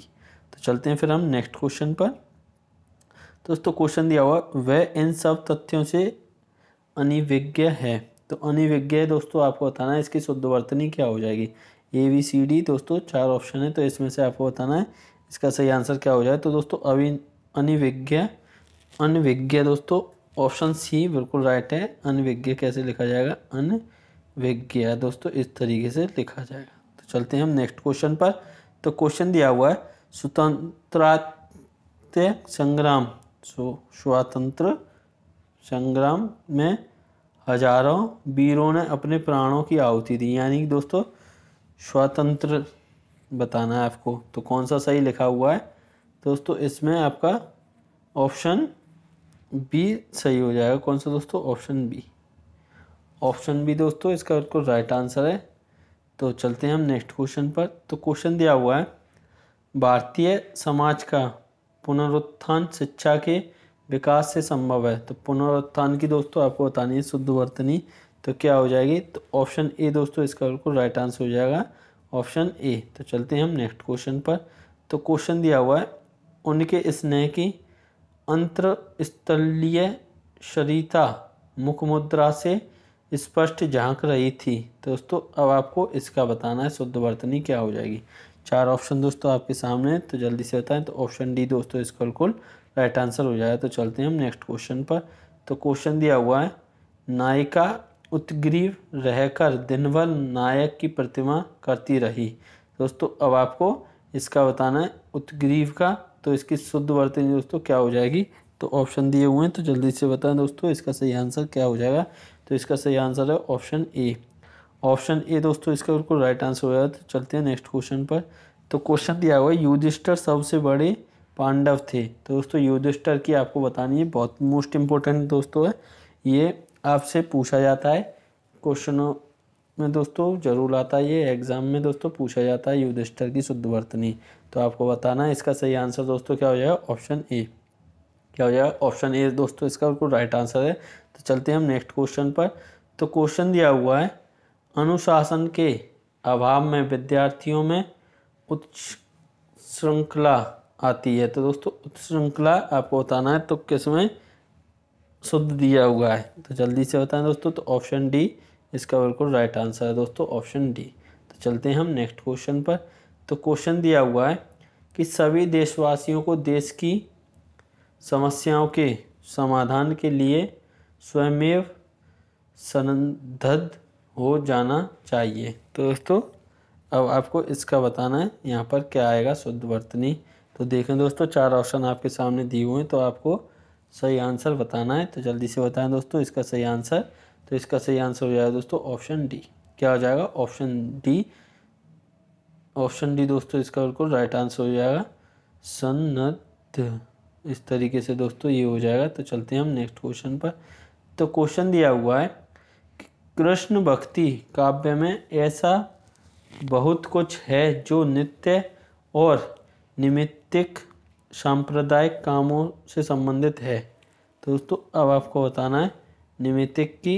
तो चलते हैं फिर हम नेक्स्ट क्वेश्चन पर तो दोस्तों क्वेश्चन दिया हुआ वह इन सब तथ्यों से अनिविज्ञ है तो अनिविज्ञ दोस्तों आपको बताना है इसकी शुद्ध वर्तनी क्या हो जाएगी ए बी सी डी दोस्तों चार ऑप्शन है तो इसमें से आपको बताना है इसका सही आंसर क्या हो जाए तो दोस्तों अवि अनिविज्ञ अनविज्ञ दोस्तों ऑप्शन सी बिल्कुल राइट है अनविज्ञ कैसे लिखा जाएगा अनविज्ञ दोस्तों इस तरीके से लिखा जाएगा तो चलते हैं हम नेक्स्ट क्वेश्चन पर तो क्वेश्चन दिया हुआ है स्वतंत्रात संग्राम सो स्वतंत्र संग्राम में हजारों वीरों ने अपने प्राणों की आहुति दी यानी कि दोस्तों स्वतंत्र बताना है आपको तो कौन सा सही लिखा हुआ है दोस्तों इसमें आपका ऑप्शन बी सही हो जाएगा कौन सा दोस्तों ऑप्शन बी ऑप्शन बी दोस्तों इसका बिल्कुल राइट आंसर है तो चलते हैं हम नेक्स्ट क्वेश्चन पर तो क्वेश्चन दिया हुआ है भारतीय समाज का पुनरुत्थान शिक्षा के विकास से संभव है तो पुनरुत्थान की दोस्तों आपको बतानी है शुद्ध वर्तनी तो क्या हो जाएगी तो ऑप्शन ए दोस्तों इसका बिल्कुल राइट आंसर हो जाएगा ऑप्शन ए तो चलते हैं हम नेक्स्ट क्वेश्चन पर तो क्वेश्चन दिया हुआ है उनके स्नेह की अंतरस्थलीय शरीता मुखमुद्रा से स्पष्ट झांक रही थी दोस्तों अब आपको इसका बताना है शुद्ध वर्तनी क्या हो जाएगी चार ऑप्शन दोस्तों आपके सामने तो जल्दी से बताएं तो ऑप्शन डी दोस्तों इसका बिल्कुल राइट आंसर हो जाएगा तो चलते हैं हम नेक्स्ट क्वेश्चन पर तो क्वेश्चन दिया हुआ है नायिका उत्ग्रीव रहकर दिनभर नायक की प्रतिमा करती रही दोस्तों अब आपको इसका बताना है उत्ग्रीव का तो इसकी शुद्ध वर्तनी दोस्तों क्या हो जाएगी तो ऑप्शन दिए हुए हैं तो जल्दी से बताएं दोस्तों इसका सही आंसर क्या हो जाएगा तो इसका सही आंसर है ऑप्शन ए ऑप्शन ए दोस्तों इसका बिल्कुल राइट आंसर हो जाएगा तो चलते हैं नेक्स्ट क्वेश्चन पर तो क्वेश्चन दिया हुआ है युधिष्ठर सबसे बड़े पांडव थे तो दोस्तों युधिष्ठर की आपको बतानी है बहुत मोस्ट इम्पोर्टेंट दोस्तों है ये आपसे पूछा जाता है क्वेश्चनों में दोस्तों जरूर आता है ये एग्ज़ाम में दोस्तों पूछा जाता है युधिष्ठर की शुद्ध वर्तनी तो आपको बताना है इसका सही आंसर दोस्तों क्या हो जाएगा ऑप्शन ए क्या हो जाएगा ऑप्शन ए दोस्तों इसका बिल्कुल राइट आंसर है तो चलते हैं हम नेक्स्ट क्वेश्चन पर तो क्वेश्चन दिया हुआ है अनुशासन के अभाव में विद्यार्थियों में उच्च श्रृंखला आती है तो दोस्तों उच्च श्रृंखला आपको बताना है तो किस में शुद्ध दिया हुआ है तो जल्दी से बताएं दोस्तों तो ऑप्शन डी इसका बिल्कुल राइट आंसर है दोस्तों ऑप्शन डी तो चलते हैं हम नेक्स्ट क्वेश्चन पर तो क्वेश्चन दिया हुआ है कि सभी देशवासियों को देश की समस्याओं के समाधान के लिए स्वयमेव सनद्ध हो जाना चाहिए तो दोस्तों अब आपको इसका बताना है यहाँ पर क्या आएगा शुद्ध वर्तनी तो देखें दोस्तों चार ऑप्शन आपके सामने दिए हुए हैं तो आपको सही आंसर बताना है तो जल्दी से बताएं दोस्तों इसका सही आंसर तो इसका सही आंसर हो जाएगा दोस्तों ऑप्शन डी क्या हो जाएगा ऑप्शन डी ऑप्शन डी दोस्तों इसका बिल्कुल राइट आंसर हो जाएगा सन्नत इस तरीके से दोस्तों ये हो जाएगा तो चलते हैं हम नेक्स्ट क्वेश्चन पर तो क्वेश्चन दिया हुआ है कृष्ण भक्ति काव्य में ऐसा बहुत कुछ है जो नित्य और निमित्तिक सांप्रदायिक कामों से संबंधित है तो दोस्तों अब आपको बताना है निमित्तिक की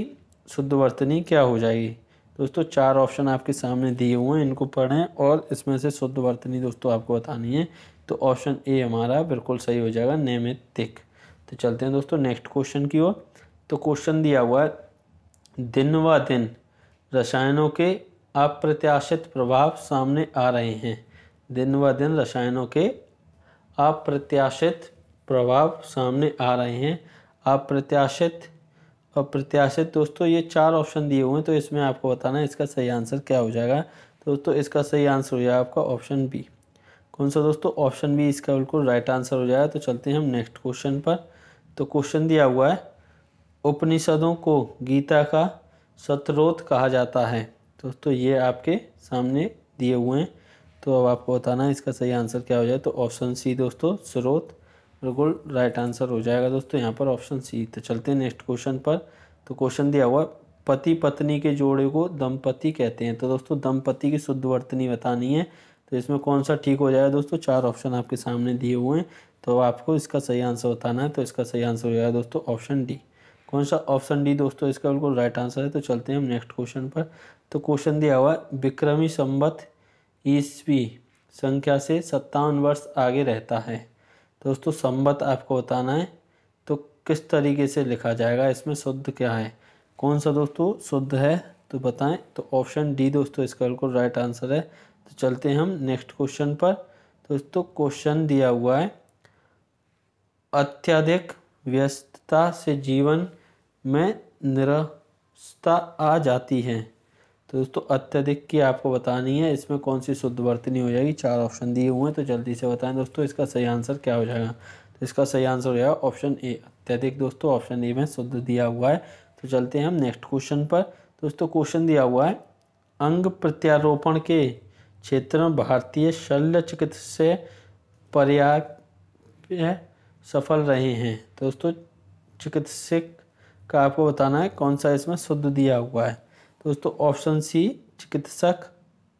शुद्ध वर्तनी क्या हो जाएगी दोस्तों चार ऑप्शन आपके सामने दिए हुए हैं इनको पढ़ें और इसमें से शुद्ध वर्तनी दोस्तों आपको बतानी है तो ऑप्शन ए हमारा बिल्कुल सही हो जाएगा नियमित तिक तो चलते हैं दोस्तों नेक्स्ट क्वेश्चन की ओर तो क्वेश्चन दिया हुआ है दिन व दिन रसायनों के अप्रत्याशित प्रभाव सामने आ रहे हैं दिन व दिन रसायनों के अप्रत्याशित प्रभाव सामने आ रहे हैं अप्रत्याशित अप्रत्याशित दोस्तों ये चार ऑप्शन दिए हुए हैं तो इसमें आपको बताना है इसका सही आंसर क्या हो जाएगा तो दोस्तों इसका सही आंसर हो जाएगा आपका ऑप्शन बी कौन सा दोस्तों ऑप्शन बी इसका बिल्कुल राइट आंसर हो जाएगा तो चलते हैं हम नेक्स्ट क्वेश्चन पर तो क्वेश्चन दिया हुआ है उपनिषदों को गीता का सत्रोत कहा जाता है दोस्तों ये आपके सामने दिए हुए हैं तो अब आपको बताना है इसका सही आंसर क्या हो जाए तो ऑप्शन सी दोस्तों स्रोत बिल्कुल राइट आंसर हो जाएगा दोस्तों यहाँ पर ऑप्शन सी तो चलते हैं नेक्स्ट क्वेश्चन पर तो क्वेश्चन दिया हुआ पति पत्नी के जोड़े को दंपति कहते हैं तो दोस्तों दंपति की शुद्ध वर्तनी बतानी है तो इसमें कौन सा ठीक हो जाएगा दोस्तों चार ऑप्शन आपके सामने दिए हुए हैं तो आपको इसका सही आंसर बताना है तो इसका सही आंसर हो जाएगा दोस्तों ऑप्शन डी कौन सा ऑप्शन डी दोस्तों इसका बिल्कुल राइट आंसर है तो चलते हैं हम नेक्स्ट क्वेश्चन पर तो क्वेश्चन दिया हुआ है विक्रमी संबत ईस्वी संख्या से सत्तावन वर्ष आगे रहता है दोस्तों संबत आपको बताना है तो किस तरीके से लिखा जाएगा इसमें शुद्ध क्या है कौन सा दोस्तों शुद्ध है तो बताएं तो ऑप्शन डी दोस्तों इसका बिल्कुल राइट आंसर है तो चलते हैं हम नेक्स्ट क्वेश्चन पर दोस्तों क्वेश्चन दिया हुआ है अत्यधिक व्यस्तता से जीवन में निरसता आ जाती है तो दोस्तों अत्यधिक की आपको बतानी है इसमें कौन सी शुद्ध वर्तनी हो जाएगी चार ऑप्शन दिए हुए हैं तो जल्दी से बताएं दोस्तों इसका सही आंसर क्या हो जाएगा तो इसका सही आंसर हो जाएगा ऑप्शन ए अत्यधिक दोस्तों ऑप्शन ए में शुद्ध दिया हुआ है तो चलते हैं हम नेक्स्ट क्वेश्चन पर दोस्तों क्वेश्चन दिया हुआ है अंग प्रत्यारोपण के क्षेत्र में भारतीय शल्य चिकित्सय पर्याप्त सफल रहे हैं दोस्तों चिकित्सक का आपको बताना है कौन सा इसमें शुद्ध दिया हुआ है दोस्तों ऑप्शन सी चिकित्सक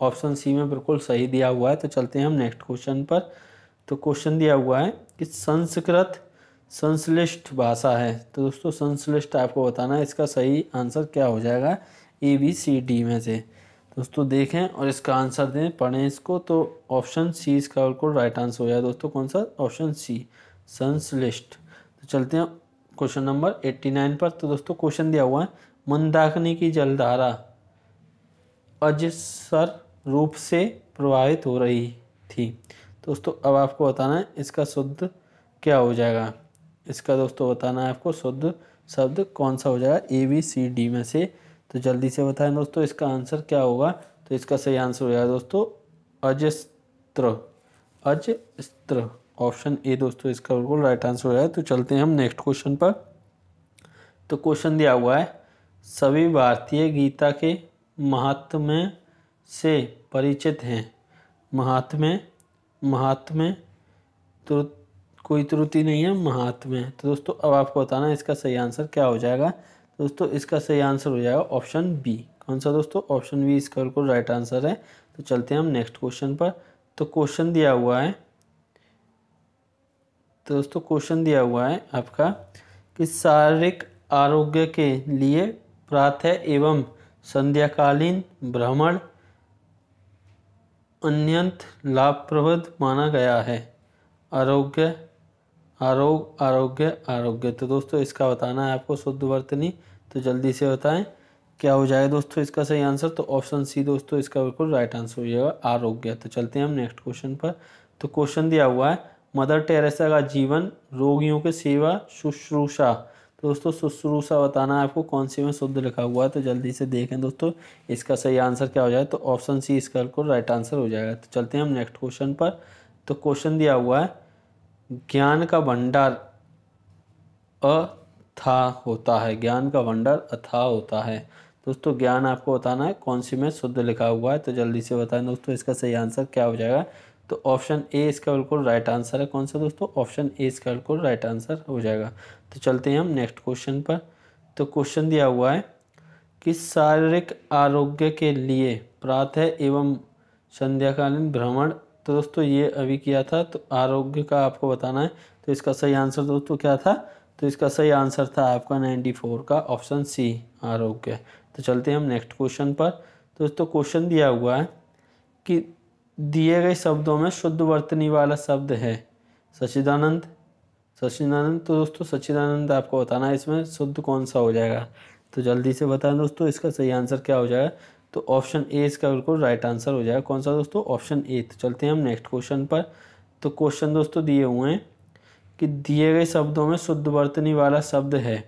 ऑप्शन सी में बिल्कुल सही दिया हुआ है तो चलते हैं हम नेक्स्ट क्वेश्चन पर तो क्वेश्चन दिया हुआ है कि संस्कृत संश्लिष्ट भाषा है तो दोस्तों संश्लिष्ट आपको बताना है इसका सही आंसर क्या हो जाएगा ए बी सी डी में से दोस्तों देखें और इसका आंसर दें पढ़ें इसको तो ऑप्शन सी इसका बिल्कुल राइट आंसर हो जाएगा दोस्तों कौन सा ऑप्शन सी संश्लिष्ट तो चलते हैं क्वेश्चन नंबर एट्टी नाइन पर तो दोस्तों क्वेश्चन दिया हुआ है मंदाकिनी की जलधारा अजसर रूप से प्रवाहित हो रही थी दोस्तों अब आपको बताना है इसका शुद्ध क्या हो जाएगा इसका दोस्तों बताना है आपको शुद्ध शब्द कौन सा हो जाएगा ए बी सी डी में से तो जल्दी से बताएं दोस्तों इसका आंसर क्या होगा तो इसका सही आंसर हो जाएगा दोस्तों अजस्त्र अजस्त्र ऑप्शन ए दोस्तों इसका बिल्कुल राइट आंसर हो जाएगा तो चलते हैं हम नेक्स्ट क्वेश्चन पर तो क्वेश्चन दिया हुआ है सभी भारतीय गीता के महात्म्य से परिचित हैं महात्म्य महात्म्य तो कोई त्रुटि नहीं है महात्म्य तो दोस्तों अब आपको बताना इसका सही आंसर क्या हो जाएगा दोस्तों इसका सही आंसर हो जाएगा ऑप्शन बी कौन सा दोस्तों ऑप्शन बी इसका बिल्कुल राइट आंसर है तो चलते हैं हम नेक्स्ट क्वेश्चन पर तो क्वेश्चन दिया हुआ है तो दोस्तों क्वेश्चन दिया हुआ है आपका कि शारीरिक आरोग्य के लिए प्रातः एवं संध्याकालीन भ्रमण अन्यंत लाभप्रद माना गया है आरोग्य आरोग आरोग्य आरोग्य तो दोस्तों इसका बताना है आपको शुद्ध वर्तनी तो जल्दी से बताएं क्या हो जाएगा दोस्तों इसका सही आंसर तो ऑप्शन सी दोस्तों इसका बिल्कुल राइट आंसर हो जाएगा आरोग्य तो चलते हैं हम नेक्स्ट क्वेश्चन पर तो क्वेश्चन दिया हुआ है मदर टेरेसा का जीवन रोगियों के सेवा शुश्रूषा तो दोस्तों सा बताना आपको कौन सी में शुद्ध लिखा हुआ है तो जल्दी से देखें दोस्तों इसका सही आंसर क्या हो जाए तो ऑप्शन सी इसका बिल्कुल राइट आंसर हो जाएगा तो चलते हैं हम नेक्स्ट क्वेश्चन पर तो क्वेश्चन दिया हुआ है ज्ञान का भंडार अ था होता है ज्ञान का भंडार अथा होता है दोस्तों ज्ञान आपको बताना है कौन सी में शुद्ध लिखा हुआ है तो जल्दी से बताएं दोस्तों इसका सही आंसर क्या हो जाएगा तो ऑप्शन ए इसका बिल्कुल राइट आंसर है कौन सा दोस्तों ऑप्शन ए इसका बिल्कुल राइट आंसर हो जाएगा तो चलते हैं हम नेक्स्ट क्वेश्चन पर तो क्वेश्चन दिया हुआ है कि शारीरिक आरोग्य के लिए प्रातः एवं संध्याकालीन भ्रमण तो दोस्तों ये अभी किया था तो आरोग्य का आपको बताना है तो इसका सही आंसर दोस्तों क्या था तो इसका सही आंसर था आपका नाइन्टी फोर का ऑप्शन सी आरोग्य तो चलते हैं हम नेक्स्ट क्वेश्चन पर तो दोस्तों क्वेश्चन दिया हुआ है कि दिए गए शब्दों में शुद्ध वर्तनी वाला शब्द है सचिदानंद सचिदानंद तो दोस्तों सचिदानंद आपको बताना है इसमें शुद्ध कौन सा हो जाएगा तो जल्दी से बताएं दोस्तों इसका सही आंसर क्या हो जाएगा तो ऑप्शन ए इसका बिल्कुल राइट आंसर हो जाएगा कौन सा दोस्तों ऑप्शन ए तो चलते हैं हम नेक्स्ट क्वेश्चन पर तो क्वेश्चन दोस्तों दिए हुए हैं कि दिए गए शब्दों में शुद्ध वर्तनी वाला शब्द है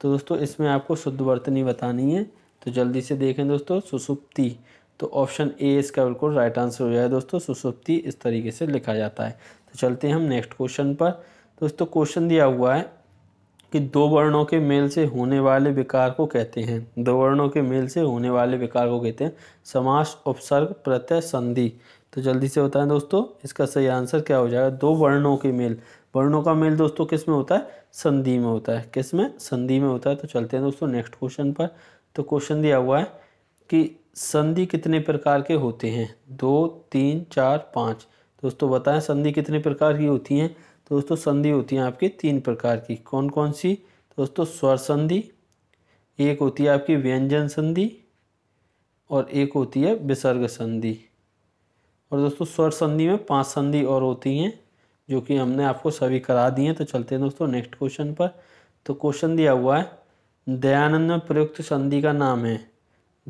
तो दोस्तों इसमें आपको शुद्ध वर्तनी बतानी है तो जल्दी से देखें दोस्तों सुसुप्ति तो ऑप्शन ए इसका बिल्कुल राइट आंसर हो जाए दोस्तों सुसुप्ति इस तरीके से लिखा जाता है तो चलते हैं हम नेक्स्ट क्वेश्चन पर दोस्तों क्वेश्चन दिया हुआ है कि दो वर्णों के मेल से होने वाले विकार को कहते हैं दो वर्णों के मेल से होने वाले विकार को कहते हैं समास उपसर्ग प्रत्यय संधि तो जल्दी से बताएं दोस्तों इसका सही आंसर क्या हो जाएगा दो वर्णों के मेल वर्णों का मेल दोस्तों किस में होता है संधि में होता है किस में संधि में होता है तो चलते हैं दोस्तों नेक्स्ट क्वेश्चन पर तो क्वेश्चन दिया हुआ है कि संधि कितने प्रकार के होते हैं दो तीन चार पाँच दोस्तों बताएं संधि कितने प्रकार की होती हैं दोस्तों संधि होती हैं आपकी तीन प्रकार की कौन कौन सी दोस्तों स्वर संधि एक होती है आपकी व्यंजन संधि और एक होती है विसर्ग संधि और दोस्तों स्वर संधि में पांच संधि और होती हैं जो कि हमने आपको सभी करा दी हैं तो चलते हैं दोस्तों नेक्स्ट क्वेश्चन पर तो क्वेश्चन दिया हुआ है दयानंद में प्रयुक्त संधि का नाम है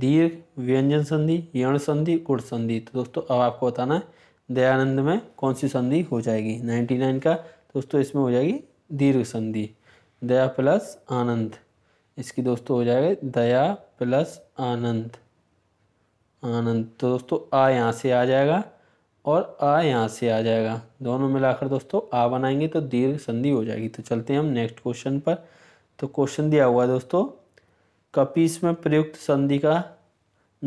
दीर्घ व्यंजन संधि यण संधि गुड़ संधि तो दोस्तों अब आपको बताना है दयानंद में कौन सी संधि हो जाएगी नाइन्टी नाइन का दोस्तों इसमें हो जाएगी दीर्घ संधि दया प्लस आनंद इसकी दोस्तों हो जाएगी दया प्लस आनंद आनंद तो दोस्तों आ यहाँ से आ जाएगा और आ यहाँ से आ जाएगा दोनों मिलाकर दोस्तों आ बनाएंगे तो दीर्घ संधि हो जाएगी तो चलते हैं हम नेक्स्ट क्वेश्चन पर तो क्वेश्चन दिया हुआ है दोस्तों कपीस में प्रयुक्त संधि का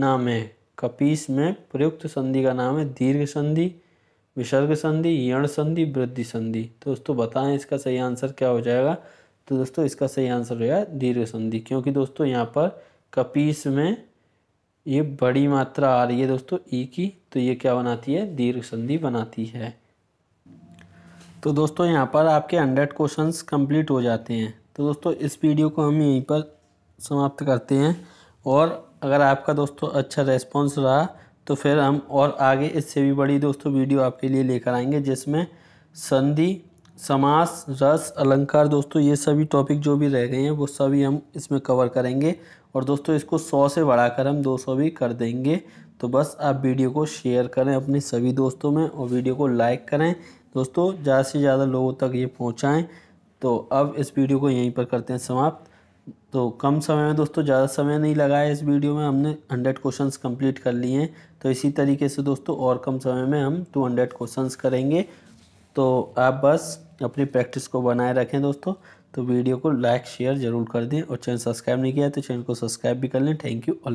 नाम है कपीस में प्रयुक्त संधि का नाम है दीर्घ संधि विसर्ग संधि यण संधि वृद्धि संधि तो दोस्तों बताएं इसका सही आंसर क्या हो जाएगा तो दोस्तों इसका सही आंसर हो जाएगा दीर्घ संधि क्योंकि दोस्तों यहाँ पर कपीस में ये बड़ी मात्रा आ रही है दोस्तों ई की तो ये क्या बनाती है दीर्घ संधि बनाती है तो दोस्तों यहाँ पर आपके हंड्रेड क्वेश्चंस कंप्लीट हो जाते हैं तो दोस्तों इस वीडियो को हम यहीं पर समाप्त करते हैं और अगर आपका दोस्तों अच्छा रेस्पॉन्स रहा तो फिर हम और आगे इससे भी बड़ी दोस्तों वीडियो आपके लिए लेकर आएंगे जिसमें संधि समास रस अलंकार दोस्तों ये सभी टॉपिक जो भी रह गए हैं वो सभी हम इसमें कवर करेंगे और दोस्तों इसको सौ से बढ़ाकर हम दो सौ भी कर देंगे तो बस आप वीडियो को शेयर करें अपने सभी दोस्तों में और वीडियो को लाइक करें दोस्तों ज़्यादा से ज़्यादा लोगों तक ये पहुँचाएँ तो अब इस वीडियो को यहीं पर करते हैं समाप्त तो कम समय में दोस्तों ज़्यादा समय नहीं लगा है इस वीडियो में हमने हंड्रेड क्वेश्चन कम्प्लीट कर लिए हैं तो इसी तरीके से दोस्तों और कम समय में हम टू हंड्रेड क्वेश्चन करेंगे तो आप बस अपनी प्रैक्टिस को बनाए रखें दोस्तों तो वीडियो को लाइक शेयर ज़रूर कर दें और चैनल सब्सक्राइब नहीं किया तो चैनल को सब्सक्राइब भी कर लें थैंक यू